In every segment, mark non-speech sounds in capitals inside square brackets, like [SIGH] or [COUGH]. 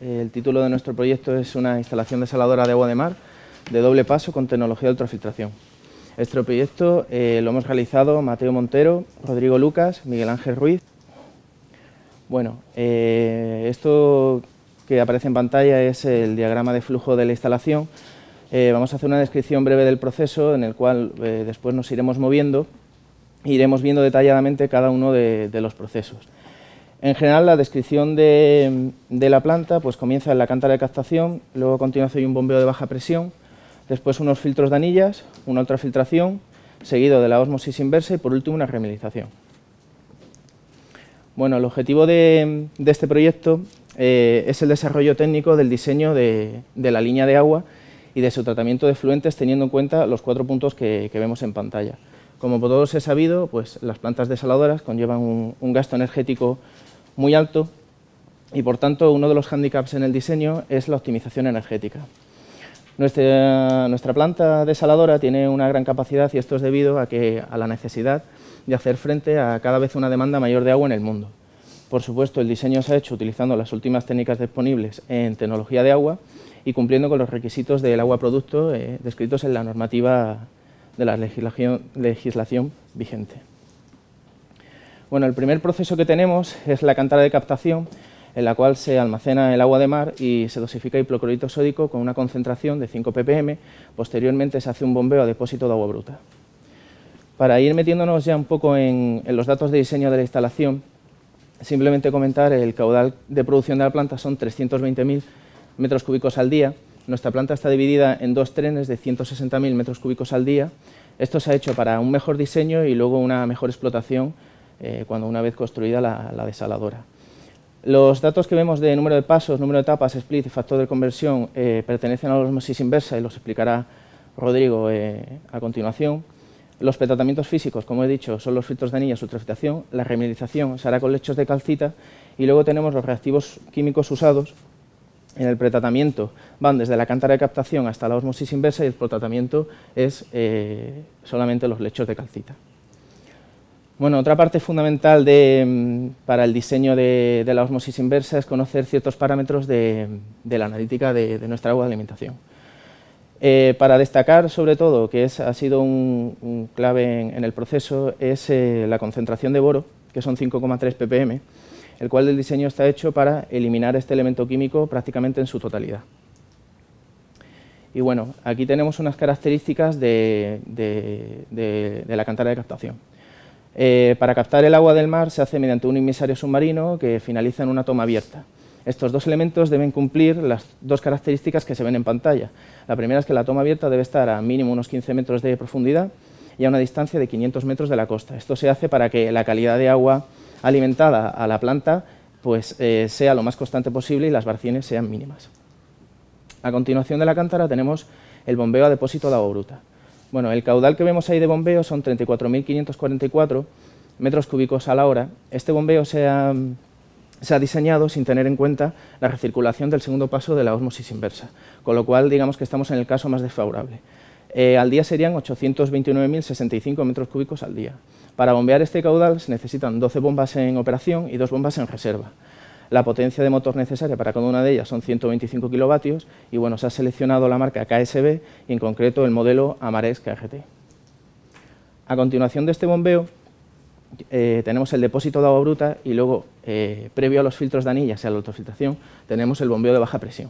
El título de nuestro proyecto es una instalación desaladora de agua de mar de doble paso con tecnología de ultrafiltración. Este proyecto eh, lo hemos realizado Mateo Montero, Rodrigo Lucas, Miguel Ángel Ruiz. Bueno, eh, esto que aparece en pantalla es el diagrama de flujo de la instalación. Eh, vamos a hacer una descripción breve del proceso en el cual después nos iremos moviendo e iremos viendo detalladamente cada uno de los procesos. En general, la descripción de, la planta pues, comienza en la cántara de captación, luego continúa continuación un bombeo de baja presión, después unos filtros de anillas, una ultrafiltración, seguido de la osmosis inversa y por último una remilización. Bueno, el objetivo de, este proyecto eh, es el desarrollo técnico del diseño de, la línea de agua y de su tratamiento de fluentes teniendo en cuenta los cuatro puntos que, vemos en pantalla. Como todos he sabido, pues las plantas desaladoras conllevan un gasto energético muy alto y por tanto uno de los hándicaps en el diseño es la optimización energética. Nuestra, planta desaladora tiene una gran capacidad y esto es debido a, que, a la necesidad de hacer frente a cada vez una demanda mayor de agua en el mundo. Por supuesto, el diseño se ha hecho utilizando las últimas técnicas disponibles en tecnología de agua y cumpliendo con los requisitos del agua producto eh, descritos en la normativa de la legislación vigente. Bueno, el primer proceso que tenemos es la cantara de captación, en la cual se almacena el agua de mar y se dosifica hipoclorito sódico con una concentración de 5 ppm. Posteriormente se hace un bombeo a depósito de agua bruta. Para ir metiéndonos ya un poco en, los datos de diseño de la instalación, simplemente comentar el caudal de producción de la planta son 320.000 metros cúbicos al día. Nuestra planta está dividida en dos trenes de 160.000 metros cúbicos al día. Esto se ha hecho para un mejor diseño y luego una mejor explotación eh, cuando una vez construida la, desaladora. Los datos que vemos de número de pasos, número de etapas, split y factor de conversión eh, pertenecen a la osmosis inversa y los explicará Rodrigo eh, a continuación. Los pretratamientos físicos, como he dicho, son los filtros de anilla, ultrafiltración, la remineralización se hará con lechos de calcita y luego tenemos los reactivos químicos usados en el pretratamiento. Van desde la cántara de captación hasta la osmosis inversa y el protratamiento es solamente los lechos de calcita. Bueno, otra parte fundamental mm, para el diseño de, la osmosis inversa es conocer ciertos parámetros de, la analítica de, nuestra agua de alimentación. Eh, para destacar, sobre todo, que ha sido un, clave en, el proceso, es eh, la concentración de boro, que son 5,3 ppm, el cual del diseño está hecho para eliminar este elemento químico prácticamente en su totalidad. Y bueno, aquí tenemos unas características de, de la cantera de captación. Eh, para captar el agua del mar se hace mediante un emisario submarino que finaliza en una toma abierta. Estos dos elementos deben cumplir las dos características que se ven en pantalla. La primera es que la toma abierta debe estar a mínimo unos 15 metros de profundidad y a una distancia de 500 metros de la costa. Esto se hace para que la calidad de agua alimentada a la planta pues, eh, sea lo más constante posible y las variaciones sean mínimas. A continuación de la cántara tenemos el bombeo a depósito de agua bruta. Bueno, el caudal que vemos ahí de bombeo son 34.544 metros cúbicos a la hora. Este bombeo se ha, diseñado sin tener en cuenta la recirculación del segundo paso de la osmosis inversa, con lo cual digamos que estamos en el caso más desfavorable. Eh, al día serían 829.065 metros cúbicos al día. Para bombear este caudal se necesitan 12 bombas en operación y dos bombas en reserva. La potencia de motor necesaria para cada una de ellas son 125 kilovatios y bueno, se ha seleccionado la marca KSB y en concreto el modelo Amarés KGT. A continuación de este bombeo eh, tenemos el depósito de agua bruta y luego, eh, previo a los filtros de anillas y a la autofiltración, tenemos el bombeo de baja presión.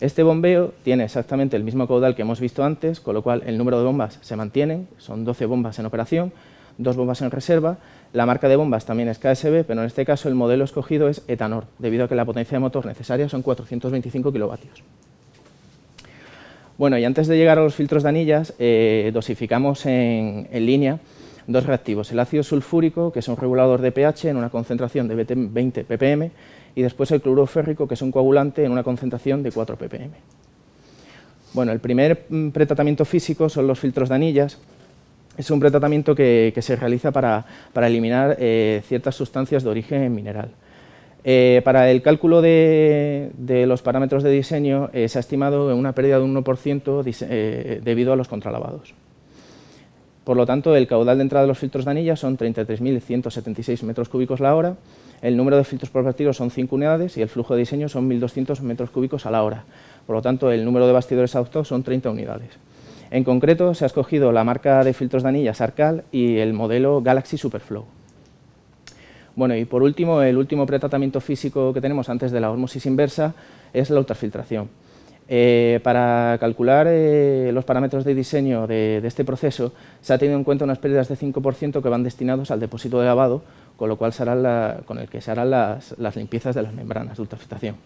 Este bombeo tiene exactamente el mismo caudal que hemos visto antes, con lo cual el número de bombas se mantiene, son 12 bombas en operación, dos bombas en reserva la marca de bombas también es KSB, pero en este caso el modelo escogido es etanol, debido a que la potencia de motor necesaria son 425 kilovatios. Bueno, y antes de llegar a los filtros de anillas, eh, dosificamos en, línea dos reactivos, el ácido sulfúrico, que es un regulador de pH en una concentración de 20 ppm, y después el cloruro que es un coagulante en una concentración de 4 ppm. Bueno, el primer mm, pretratamiento físico son los filtros de anillas, es un pretratamiento que, se realiza para, eliminar eh, ciertas sustancias de origen mineral. Eh, para el cálculo de, los parámetros de diseño eh, se ha estimado una pérdida de un 1% debido a los contralavados. Por lo tanto, el caudal de entrada de los filtros de anilla son 33.176 metros cúbicos la hora, el número de filtros por partido son 5 unidades y el flujo de diseño son 1.200 metros cúbicos a la hora. Por lo tanto, el número de bastidores adoptados son 30 unidades. En concreto, se ha escogido la marca de filtros de anillas Arcal y el modelo Galaxy Superflow. Bueno, y por último, el último pretratamiento físico que tenemos antes de la osmosis inversa es la ultrafiltración. Eh, para calcular eh, los parámetros de diseño de, este proceso se ha tenido en cuenta unas pérdidas de 5% que van destinados al depósito de lavado, con lo cual se con el que se harán las limpiezas de las membranas de ultrafiltración.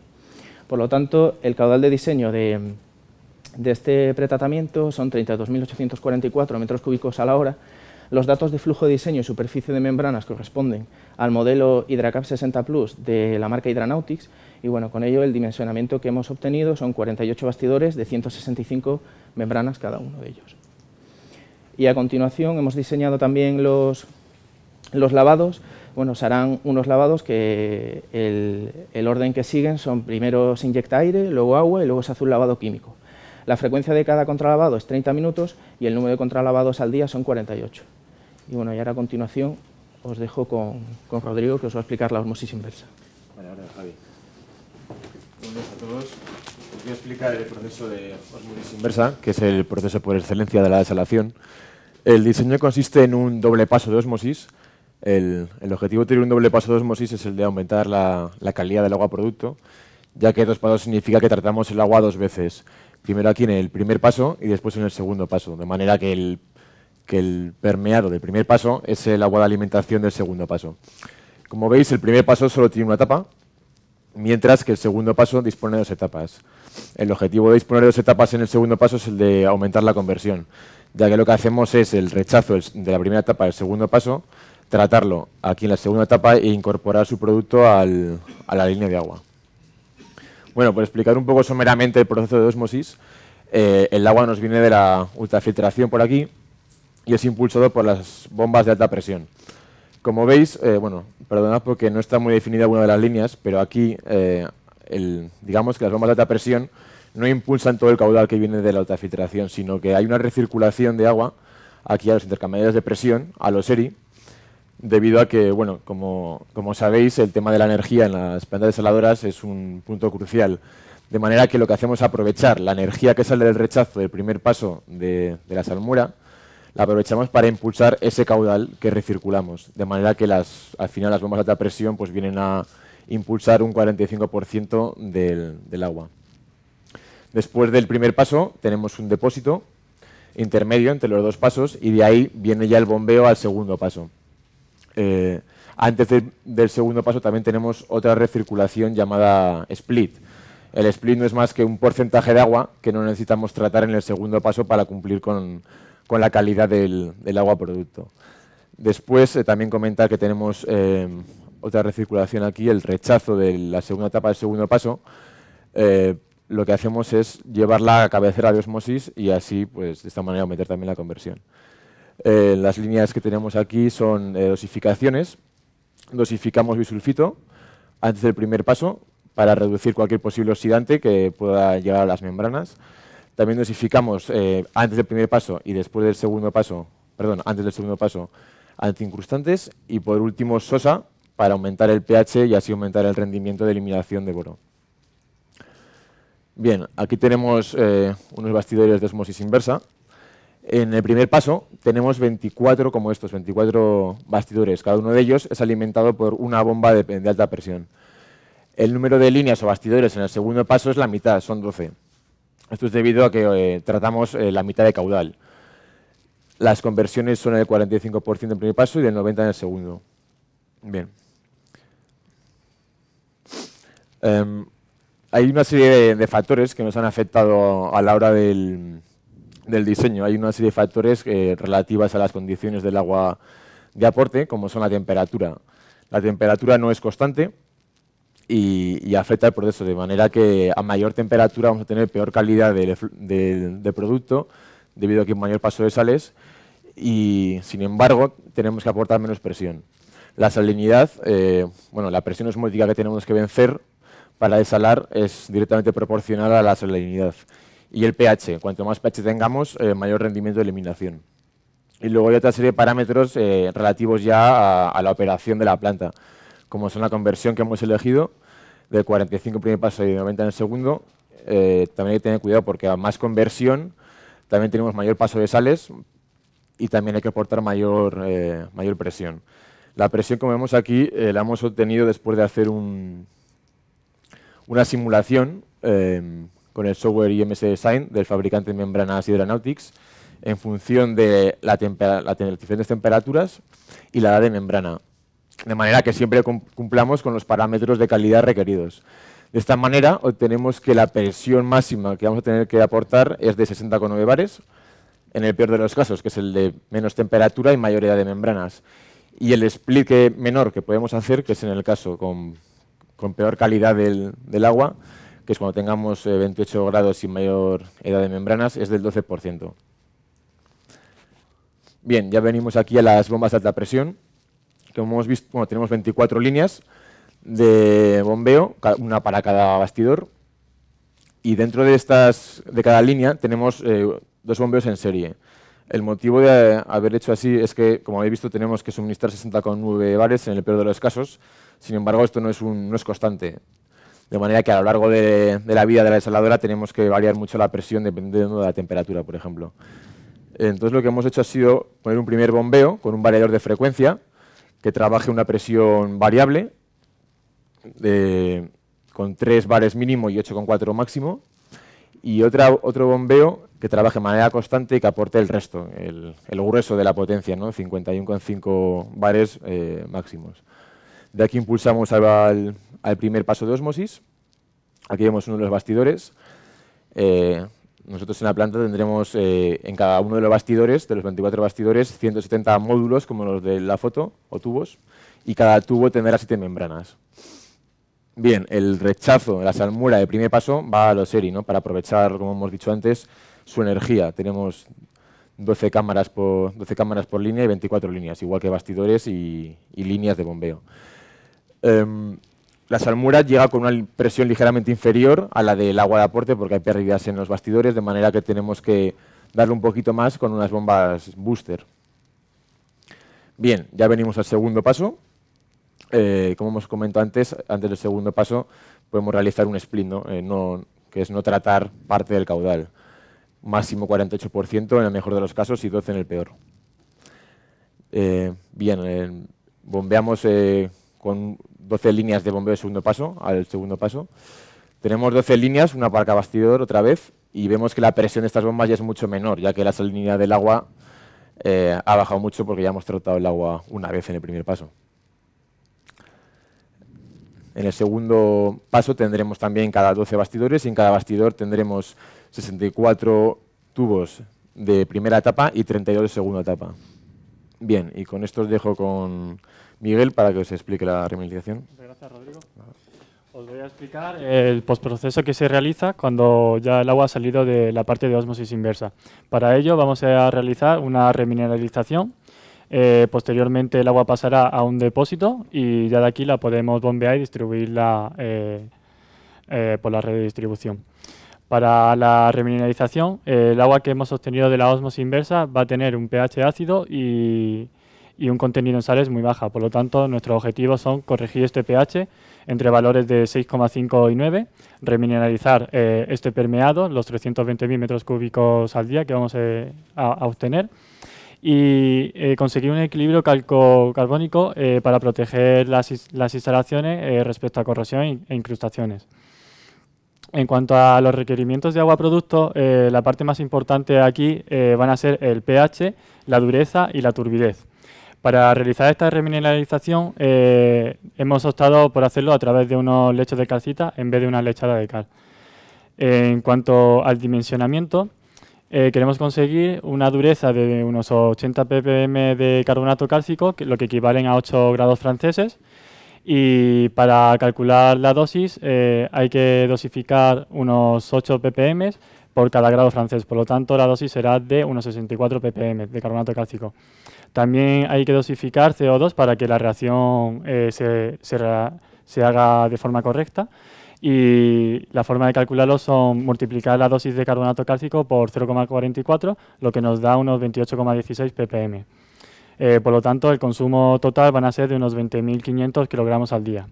Por lo tanto, el caudal de diseño de, de este pretratamiento son 32.844 metros cúbicos a la hora. Los datos de flujo de diseño y superficie de membranas corresponden al modelo HydraCap 60 Plus de la marca Hydranautics y bueno, con ello el dimensionamiento que hemos obtenido son 48 bastidores de 165 membranas cada uno de ellos. Y a continuación hemos diseñado también los, los lavados. Bueno, se harán unos lavados que el, el orden que siguen son primero se inyecta aire, luego agua y luego se hace un lavado químico. La frecuencia de cada contralavado es 30 minutos y el número de contralavados al día son 48. Y bueno, y ahora a continuación os dejo con, con Rodrigo que os va a explicar la osmosis inversa. Vale, ahora Javi. Buenos a todos. Os voy a explicar el proceso de osmosis inversa, que es el proceso por excelencia de la desalación. El diseño consiste en un doble paso de osmosis. El, el objetivo de un doble paso de osmosis es el de aumentar la, la calidad del agua producto, ya que dos pasos significa que tratamos el agua dos veces primero aquí en el primer paso y después en el segundo paso, de manera que el, permeado del primer paso es el agua de alimentación del segundo paso. Como veis, el primer paso solo tiene una etapa, mientras que el segundo paso dispone de dos etapas. El objetivo de disponer de dos etapas en el segundo paso es el de aumentar la conversión, ya que lo que hacemos es el rechazo de la primera etapa al segundo paso, tratarlo aquí en la segunda etapa e incorporar su producto a la línea de agua. Bueno, por explicar un poco someramente el proceso de osmosis, eh, el agua nos viene de la ultrafiltración por aquí y es impulsado por las bombas de alta presión. Como veis, eh, bueno, perdonad porque no está muy definida alguna de las líneas, pero aquí eh, digamos que las bombas de alta presión no impulsan todo el caudal que viene de la ultrafiltración, sino que hay una recirculación de agua aquí a los intercambiadores de presión, a los ERI, debido a que, bueno, como, sabéis, el tema de la energía en las plantas desaladoras es un punto crucial. De manera que lo que hacemos es aprovechar la energía que sale del rechazo del primer paso de, la salmura, la aprovechamos para impulsar ese caudal que recirculamos. De manera que al final las bombas de alta presión pues, vienen a impulsar un 45% del, del agua. Después del primer paso tenemos un depósito intermedio entre los dos pasos y de ahí viene ya el bombeo al segundo paso. Eh, antes del segundo paso también tenemos otra recirculación llamada split. El split no es más que un porcentaje de agua que no necesitamos tratar en el segundo paso para cumplir con, la calidad del, agua producto. Después eh, también comentar que tenemos eh, otra recirculación aquí, el rechazo de la segunda etapa del segundo paso. lo que hacemos es llevarla a cabecera de osmosis y así, pues, de esta manera meter también la conversión. Eh, las líneas que tenemos aquí son eh, dosificaciones. Dosificamos bisulfito antes del primer paso para reducir cualquier posible oxidante que pueda llegar a las membranas. También dosificamos eh, antes del primer paso y después del segundo paso, perdón, antes del segundo paso, antiincrustantes y por último sosa para aumentar el pH y así aumentar el rendimiento de eliminación de boro. Bien, aquí tenemos unos bastidores de osmosis inversa en el primer paso tenemos 24 como estos, 24 bastidores. Cada uno de ellos es alimentado por una bomba de, alta presión. El número de líneas o bastidores en el segundo paso es la mitad, son 12. Esto es debido a que eh, tratamos eh, la mitad de caudal. Las conversiones son del 45% en el primer paso y del 90% en el segundo. Bien. Em, hay una serie de factores que nos han afectado a la hora del, del diseño. Hay una serie de factores eh, relativas a las condiciones del agua de aporte, como son la temperatura. La temperatura no es constante y, afecta el proceso, de manera que a mayor temperatura vamos a tener peor calidad de, producto debido a que un mayor paso de sales y, sin embargo, tenemos que aportar menos presión. La salinidad, eh, bueno, la presión osmótica que tenemos que vencer para desalar es directamente proporcional a la salinidad y el pH. Cuanto más pH tengamos, eh, mayor rendimiento de eliminación. Y luego hay otra serie de parámetros eh, relativos ya a, la operación de la planta, como son la conversión que hemos elegido, de 45 en primer paso y 90 en el segundo. Eh, también hay que tener cuidado porque a más conversión también tenemos mayor paso de sales y también hay que aportar mayor, mayor presión. La presión, como vemos aquí, la hemos obtenido después de hacer un, una simulación con el software IMS Design del fabricante de membranas Hydronautics en función de la las diferentes temperaturas y la edad de membrana, de manera que siempre cumplamos con los parámetros de calidad requeridos. De esta manera obtenemos que la presión máxima que vamos a tener que aportar es de 60,9 bares, en el peor de los casos, que es el de menos temperatura y mayor edad de membranas. Y el split menor que podemos hacer, que es en el caso con, peor calidad del agua, cuando tengamos 28 eh, grados y mayor edad de membranas, es del 12%. Bien, ya venimos aquí a las bombas de alta presión. Como hemos visto, bueno, tenemos 24 líneas de bombeo, una para cada bastidor. Y dentro de, estas, de cada línea tenemos eh, dos bombeos en serie. El motivo de eh, haber hecho así es que, como habéis visto, tenemos que suministrar 60,9 bares en el peor de los casos. Sin embargo, esto no es, un, no es constante. De manera que a lo largo de, la vida de la desaladora tenemos que variar mucho la presión dependiendo de la temperatura, por ejemplo. Entonces lo que hemos hecho ha sido poner un primer bombeo con un variador de frecuencia que trabaje una presión variable con 3 bares mínimo y 8,4 máximo y otra, otro bombeo que trabaje de manera constante y que aporte el resto, el, grueso de la potencia, ¿no? 51,5 bares eh, máximos. De aquí impulsamos al, primer paso de osmosis. Aquí vemos uno de los bastidores. Eh, nosotros en la planta tendremos eh, en cada uno de los bastidores, de los 24 bastidores, 170 módulos como los de la foto o tubos y cada tubo tendrá siete membranas. Bien, el rechazo, la salmuera de primer paso va a los ERI, ¿no? para aprovechar, como hemos dicho antes, su energía. Tenemos 12 cámaras por, 12 cámaras por línea y 24 líneas, igual que bastidores y líneas de bombeo. Em, la salmura llega con una presión ligeramente inferior a la del agua de aporte porque hay pérdidas en los bastidores, de manera que tenemos que darle un poquito más con unas bombas booster. Bien, ya venimos al segundo paso. Eh, como hemos comentado antes, antes del segundo paso podemos realizar un split, eh, que es no tratar parte del caudal. Máximo 48% en el mejor de los casos y 12 en el peor. Eh, bien, bombeamos con 12 líneas de bombeo de segundo paso al segundo paso. Tenemos 12 líneas, una para cada bastidor otra vez, y vemos que la presión de estas bombas ya es mucho menor, ya que la salinidad del agua eh, ha bajado mucho porque ya hemos tratado el agua una vez en el primer paso. En el segundo paso tendremos también cada 12 bastidores y en cada bastidor tendremos 64 tubos de primera etapa y 32 de segunda etapa. Bien, y con esto os dejo con Miguel para que os explique la remineralización. Gracias, Rodrigo. Os voy a explicar el postproceso que se realiza cuando ya el agua ha salido de la parte de osmosis inversa. Para ello vamos a realizar una remineralización. Eh, posteriormente el agua pasará a un depósito y ya de aquí la podemos bombear y distribuirla eh, eh, por la red de distribución. Para la remineralización, el agua que hemos obtenido de la osmosis inversa va a tener un pH ácido y y un contenido en sales muy baja. Por lo tanto, nuestros objetivos son corregir este pH entre valores de 6,5 y 9, remineralizar eh, este permeado, los 320.000 metros cúbicos al día que vamos eh, a, obtener, y eh, conseguir un equilibrio calcocarbónico carbónico para proteger las, instalaciones respecto a corrosión e incrustaciones. En cuanto a los requerimientos de agua producto, la parte más importante aquí van a ser el pH, la dureza y la turbidez. Para realizar esta remineralización eh, hemos optado por hacerlo a través de unos lechos de calcita en vez de una lechada de cal. en cuanto al dimensionamiento, eh, queremos conseguir una dureza de unos 80 ppm de carbonato cálcico, lo que equivalen a 8 grados franceses, y para calcular la dosis eh, hay que dosificar unos 8 ppm por cada grado francés. Por lo tanto, la dosis será de unos 64 ppm de carbonato cálcico. También hay que dosificar CO2 para que la reacción eh, se, haga de forma correcta y la forma de calcularlo son multiplicar la dosis de carbonato cálcico por 0,44, lo que nos da unos 28,16 ppm. Eh, por lo tanto, el consumo total van a ser de unos 20.500 kilogramos al día.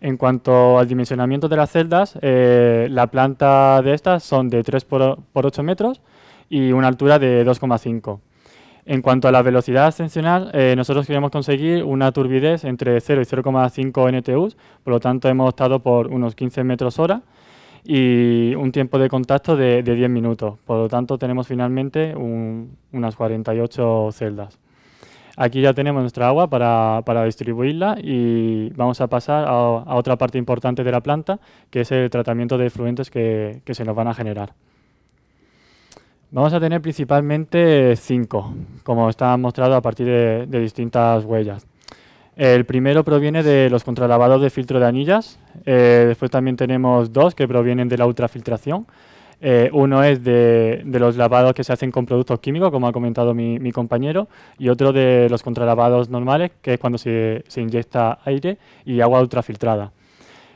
En cuanto al dimensionamiento de las celdas, eh, la planta de estas son de 3 por, 8 metros y una altura de 2,5. En cuanto a la velocidad ascensional, eh, nosotros queríamos conseguir una turbidez entre 0 y 0,5 NTUs, por lo tanto hemos optado por unos 15 metros hora y un tiempo de contacto de, 10 minutos. Por lo tanto, tenemos finalmente unas 48 celdas. Aquí ya tenemos nuestra agua para, distribuirla y vamos a pasar a, otra parte importante de la planta, que es el tratamiento de fluentes que, se nos van a generar. Vamos a tener principalmente cinco, como está mostrado a partir de, distintas huellas. El primero proviene de los contralavados de filtro de anillas. Eh, después también tenemos dos que provienen de la ultrafiltración. Eh, uno es de, los lavados que se hacen con productos químicos, como ha comentado mi, compañero, y otro de los contralavados normales, que es cuando se, inyecta aire y agua ultrafiltrada.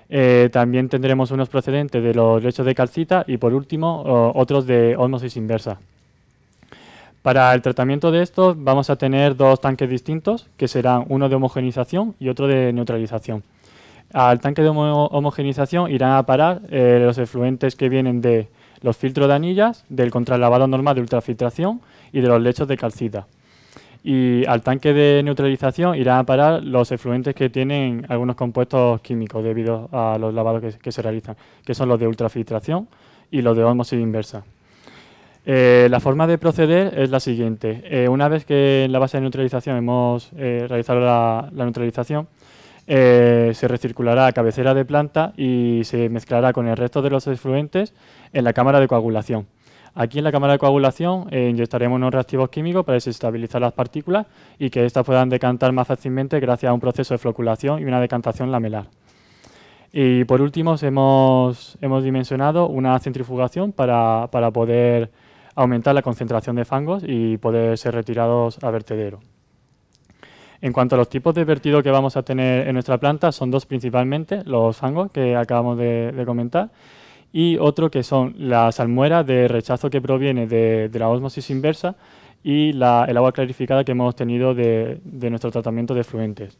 Eh, también tendremos unos procedentes de los lechos de calcita y, por último, otros de osmosis inversa. Para el tratamiento de estos vamos a tener dos tanques distintos, que serán uno de homogenización y otro de neutralización. Al tanque de homogenización irán a parar eh, los efluentes que vienen de los filtros de anillas, del contralavado normal de ultrafiltración y de los lechos de calcita. Y al tanque de neutralización irán a parar los efluentes que tienen algunos compuestos químicos debido a los lavados que, se realizan, que son los de ultrafiltración y los de osmosis inversa. Eh, la forma de proceder es la siguiente. Eh, una vez que en la base de neutralización hemos eh, realizado la neutralización, eh, se recirculará a cabecera de planta y se mezclará con el resto de los efluentes en la cámara de coagulación. Aquí en la cámara de coagulación eh, inyectaremos unos reactivos químicos para desestabilizar las partículas y que éstas puedan decantar más fácilmente gracias a un proceso de floculación y una decantación lamelar. Y por último, hemos, dimensionado una centrifugación para, para poder aumentar la concentración de fangos y poder ser retirados a vertedero. En cuanto a los tipos de vertido que vamos a tener en nuestra planta, son dos principalmente, los fangos que acabamos de, comentar, y otro que son las almueras de rechazo que proviene de, la osmosis inversa y el agua clarificada que hemos obtenido de, nuestro tratamiento de fluentes.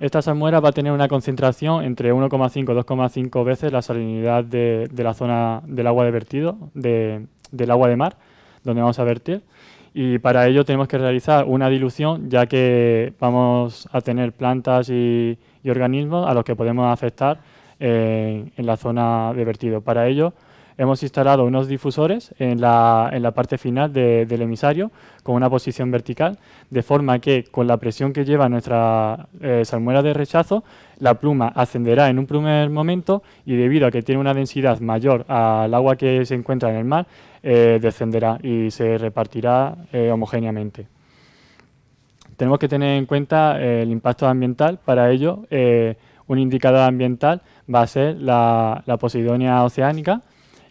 Esta salmuera va a tener una concentración entre 1,5 y 2,5 veces la salinidad de, la zona del agua de vertido, del agua de mar, donde vamos a vertir y para ello tenemos que realizar una dilución ya que vamos a tener plantas y, organismos a los que podemos afectar eh, en la zona de vertido. Para ello hemos instalado unos difusores en la, parte final del emisario con una posición vertical, de forma que con la presión que lleva nuestra eh, salmuera de rechazo, la pluma ascenderá en un primer momento y debido a que tiene una densidad mayor al agua que se encuentra en el mar, eh, descenderá y se repartirá eh, homogéneamente. Tenemos que tener en cuenta el impacto ambiental, para ello un indicador ambiental va a ser la posidonia oceánica,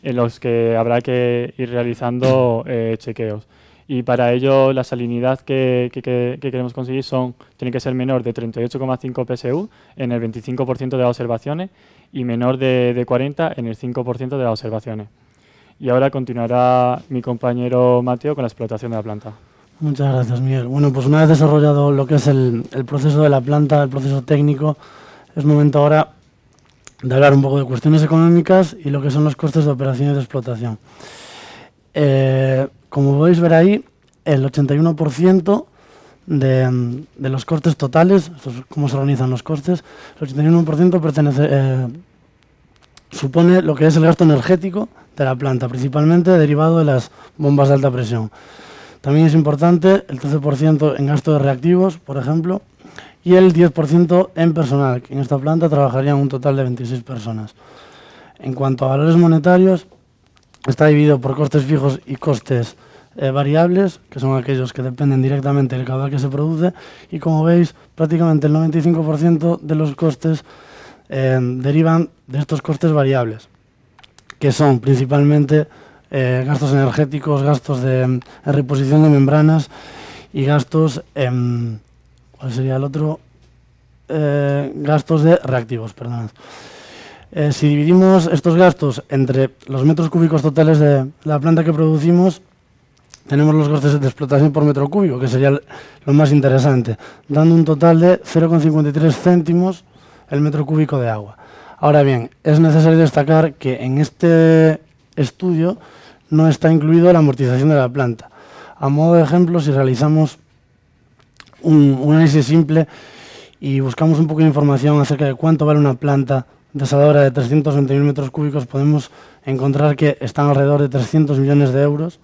en los que habrá que ir realizando [COUGHS] eh, chequeos. Y para ello la salinidad que, que, queremos conseguir son, tiene que ser menor de 38,5 PSU en el 25% de las observaciones y menor de, 40 en el 5% de las observaciones. Y ahora continuará mi compañero Mateo con la explotación de la planta. Muchas gracias, Miguel. Bueno, pues una vez desarrollado lo que es el, el proceso de la planta, el proceso técnico, es momento ahora de hablar un poco de cuestiones económicas y lo que son los costes de operaciones de explotación. Eh, como podéis ver ahí, el 81% de, los costes totales, cómo se organizan los costes, el 81% eh, supone lo que es el gasto energético de la planta, principalmente derivado de las bombas de alta presión. También es importante el 13% en gasto de reactivos, por ejemplo, y el 10% en personal, que en esta planta trabajarían un total de 26 personas. En cuanto a valores monetarios, está dividido por costes fijos y costes eh, variables, que son aquellos que dependen directamente del caudal que se produce, y como veis, prácticamente el 95% de los costes eh, derivan de estos costes variables, que son principalmente eh, gastos energéticos, gastos de, de, reposición de membranas y gastos... en em, sería el otro? Eh, gastos de reactivos, perdón. Eh, si dividimos estos gastos entre los metros cúbicos totales de la planta que producimos, tenemos los costes de explotación por metro cúbico, que sería lo más interesante, dando un total de 0,53 céntimos el metro cúbico de agua. Ahora bien, es necesario destacar que en este estudio no está incluido la amortización de la planta. A modo de ejemplo, si realizamos un, análisis simple y buscamos un poco de información acerca de cuánto vale una planta desadora de 321 metros cúbicos, podemos encontrar que están alrededor de 300 millones de euros.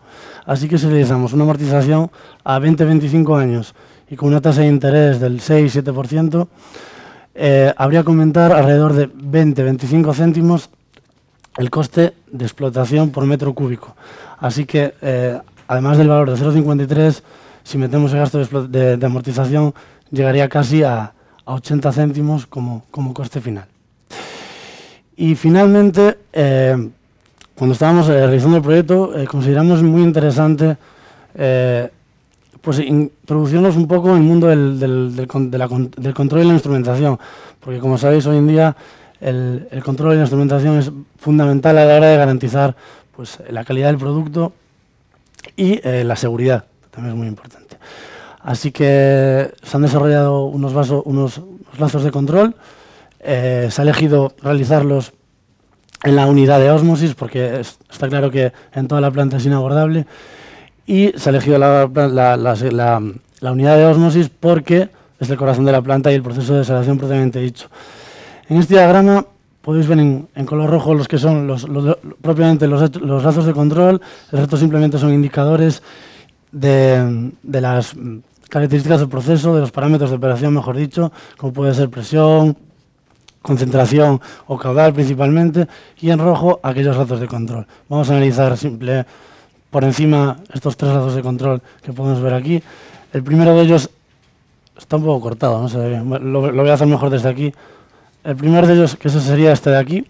Así que si realizamos una amortización a 20-25 años y con una tasa de interés del 6-7%, eh, habría que aumentar alrededor de 20-25 céntimos el coste de explotación por metro cúbico. Así que, eh, además del valor de 0,53, si metemos el gasto de, amortización, llegaría casi a, 80 céntimos como, coste final. Y finalmente, eh, cuando estábamos eh, realizando el proyecto, eh, consideramos muy interesante pues introducirnos un poco en el mundo del, del, de la, control y la instrumentación, porque como sabéis, hoy en día el, control y la instrumentación es fundamental a la hora de garantizar pues, la calidad del producto y la seguridad es muy importante. Así que se han desarrollado unos, unos, lazos de control, eh, se ha elegido realizarlos en la unidad de osmosis, porque está claro que en toda la planta es inabordable, y se ha elegido la, unidad de osmosis porque es el corazón de la planta y el proceso de desalación propiamente dicho. En este diagrama podéis ver en, color rojo los que son los, propiamente los, los, lazos de control, el resto simplemente son indicadores de, las características del proceso, de los parámetros de operación, mejor dicho, como puede ser presión, concentración o caudal principalmente, y en rojo aquellos datos de control. Vamos a analizar simple por encima estos tres datos de control que podemos ver aquí. El primero de ellos está un poco cortado, no sé. Lo, voy a hacer mejor desde aquí. El primero de ellos, que eso sería este de aquí,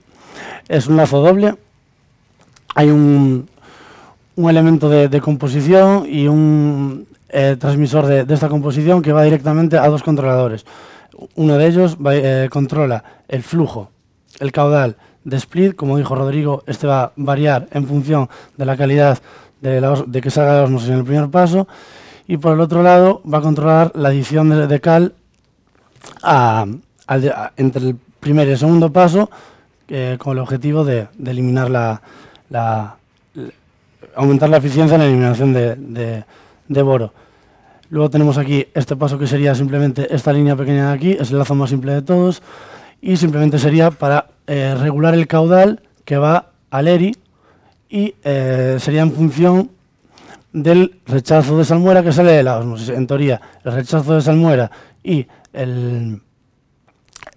es un lazo doble. Hay un, un elemento de, composición y un eh, transmisor de, esta composición que va directamente a dos controladores. Uno de ellos eh, controla el flujo, el caudal de split, como dijo Rodrigo, este va a variar en función de la calidad de, que salga la osmosis en el primer paso, y por el otro lado va a controlar la adición de, cal entre el primer y el segundo paso, eh, con el objetivo de, eliminar la, aumentar la eficiencia en la eliminación de, de, boro. Luego tenemos aquí este paso que sería simplemente esta línea pequeña de aquí, es el lazo más simple de todos, y simplemente sería para eh, regular el caudal que va al ERI y eh, sería en función del rechazo de salmuera que sale de la osmosis. En teoría, el rechazo de salmuera y el,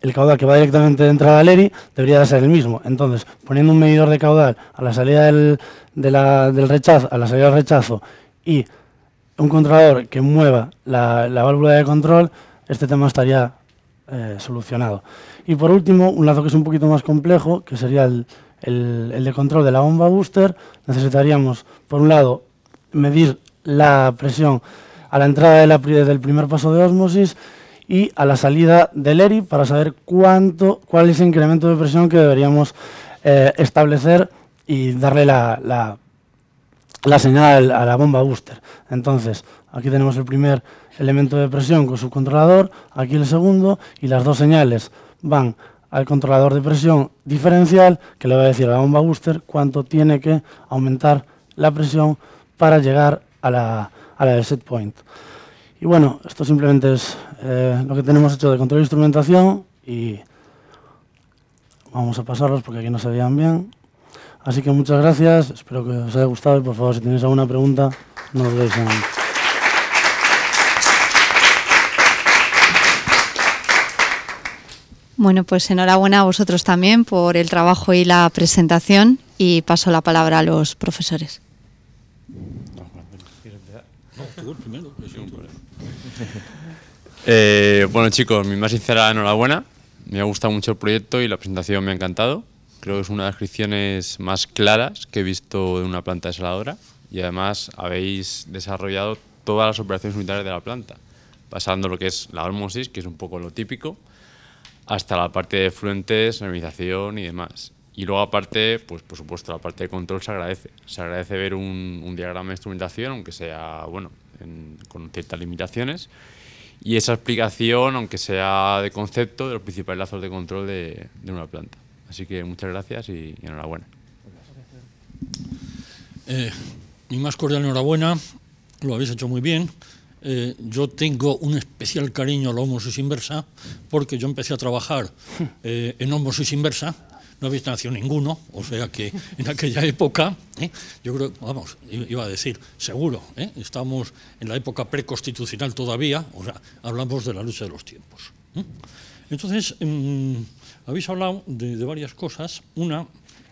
el caudal que va directamente de entrada al ERI debería de ser el mismo. Entonces, poniendo un medidor de caudal a la salida del, rechazo, a la salida del rechazo y un controlador que mueva la, válvula de control, este tema estaría eh, solucionado. Y por último, un lazo que es un poquito más complejo, que sería el, de control de la bomba booster, necesitaríamos, por un lado, medir la presión a la entrada del primer paso de osmosis y a la salida del ERI para saber cuánto, cuál es el incremento de presión que deberíamos eh, establecer y darle la, señal a la bomba booster. Entonces, aquí tenemos el primer elemento de presión con su controlador, aquí el segundo y las dos señales van al controlador de presión diferencial que le va a decir a la bomba booster cuánto tiene que aumentar la presión para llegar a la, a la del set point. Y bueno, esto simplemente es eh, lo que tenemos hecho de control de instrumentación y vamos a pasarlos porque aquí no sabían bien. Así que muchas gracias, espero que os haya gustado y por favor si tenéis alguna pregunta no lo Bueno, pues enhorabuena a vosotros también por el trabajo y la presentación y paso la palabra a los profesores. [LAUGHS] Eh, bueno chicos, mi más sincera enhorabuena. Me ha gustado mucho el proyecto y la presentación me ha encantado. Creo que es una de las descripciones más claras que he visto de una planta desaladora y además habéis desarrollado todas las operaciones unitarias de la planta, pasando lo que es la hormosis, que es un poco lo típico, hasta la parte de fluentes, normalización y demás. Y luego aparte, pues por supuesto, la parte de control se agradece. Se agradece ver un diagrama de instrumentación, aunque sea, bueno, con ciertas limitaciones. Y esa explicación, aunque sea de concepto, de los principales lazos de control de, una planta. Así que muchas gracias y, enhorabuena. Eh, mi más cordial enhorabuena, lo habéis hecho muy bien. Eh, yo tengo un especial cariño a la homosis inversa porque yo empecé a trabajar [LAUGHS] eh, en homosis inversa no habéis nacido ninguno, o sea que en aquella época, ¿eh? yo creo, vamos, iba a decir, seguro, ¿eh? estamos en la época preconstitucional todavía, o sea, hablamos de la lucha de los tiempos. ¿eh? Entonces, mm, habéis hablado de, varias cosas. Una,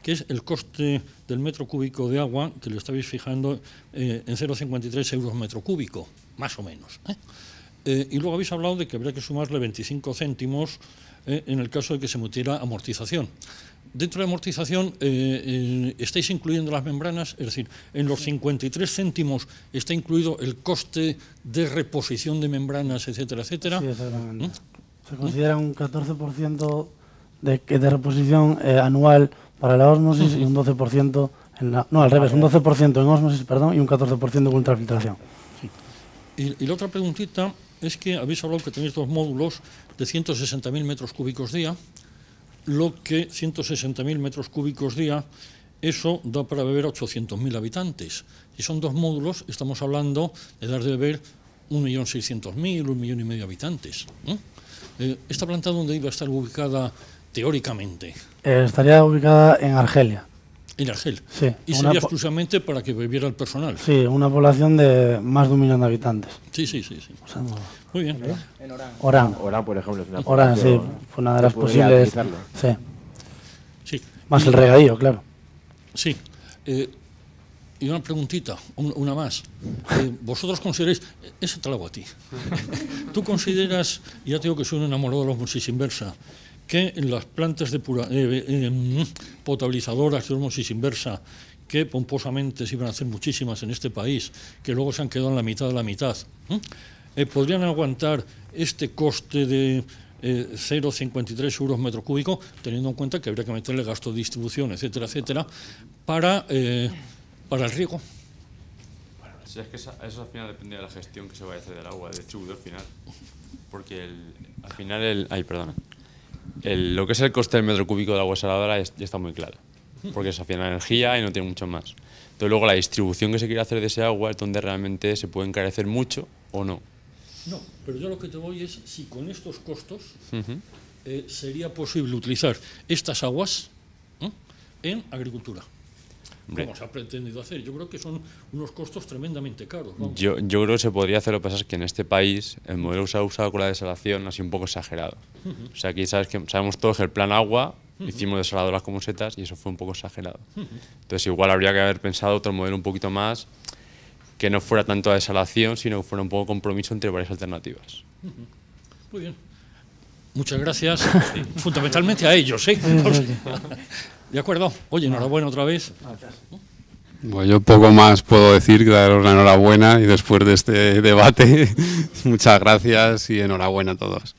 que es el coste del metro cúbico de agua, que lo estáis fijando en 0,53 euros metro cúbico, más o menos. y luego habéis hablado de que habría que sumarle 25 céntimos en el caso de que se mutiera amortización dentro de amortización eh, eh, estáis incluyendo las membranas, es decir, en los 53 céntimos está incluido el coste de reposición de membranas, etcétera, etcétera. Sí, exactamente. ¿Mm? Se considera un 14% de, de reposición eh, anual para la ósmosis y un 12% en la... No, al revés, un 12% en osmosis, perdón, y un 14% en ultrafiltración. Y, la otra preguntita es que habéis hablado que tenéis dos módulos de 160.000 metros cúbicos día lo que 160.000 metros cúbicos día, eso da para beber a 800.000 habitantes. Y son dos módulos, estamos hablando de dar de beber 1.600.000, un millón y medio habitantes. ¿Eh? esta planta dónde iba a estar ubicada teóricamente? Eh, estaría ubicada en Argelia. En Argel. Sí, y sería exclusivamente para que bebiera el personal. Sí, una población de más de un millón de habitantes. Sí, sí, sí. sí. Muy bien. ¿Eh? En Orán. Orán. por ejemplo. una Orán, sí. Fue una de las posibles. Sí. Más el regadío, claro. Sí. Eh, y una preguntita, una más. Eh, ¿Vosotros consideráis, ese te lo hago a ti, [LAUGHS] tú consideras, ya te digo que soy un enamorado de los hormosis inversa, que las plantas de em, potabilizadoras de hormosis inversa que pomposamente se iban a hacer muchísimas en este país, que luego se han quedado en la mitad de la mitad. Eh, podrían aguantar este coste de 0,53 eh, euros metro cúbico, teniendo en cuenta que habría que meterle gasto de distribución, etcétera, etcétera, para, eh, el riego. Bueno, si es que eso, al final depende de la gestión que se vaya a hacer del agua, del al final. Porque al final el... Ay, perdona. lo que es el coste del metro cúbico de agua saladora ya está muy claro, porque es al final energía y no tiene mucho más. Entonces luego la distribución que se quiere hacer de ese agua es donde realmente se puede encarecer mucho o no. No, pero yo lo que te voy es si con estos costos eh, sería posible utilizar estas aguas en agricultura. Como se ha pretendido hacer. Yo creo que son unos costos tremendamente caros. Yo, creo que se podría hacer lo que pasa es que en este país el modelo se ha usado con la desalación así un poco exagerado. O sea, aquí sabes que sabemos todos que el plan agua hicimos desaladoras como setas y eso fue un poco exagerado. Entonces igual habría que haber pensado otro modelo un poquito más que no fuera tanto a desalación, sino que fuera un poco compromiso entre varias alternativas. Muy bien. Muchas gracias, [LAUGHS] fundamentalmente a ellos. ¿eh? [LAUGHS] De acuerdo. Oye, enhorabuena otra vez. Bueno, yo poco más puedo decir que daros la enhorabuena y después de este debate, [LAUGHS] muchas gracias y enhorabuena a todos.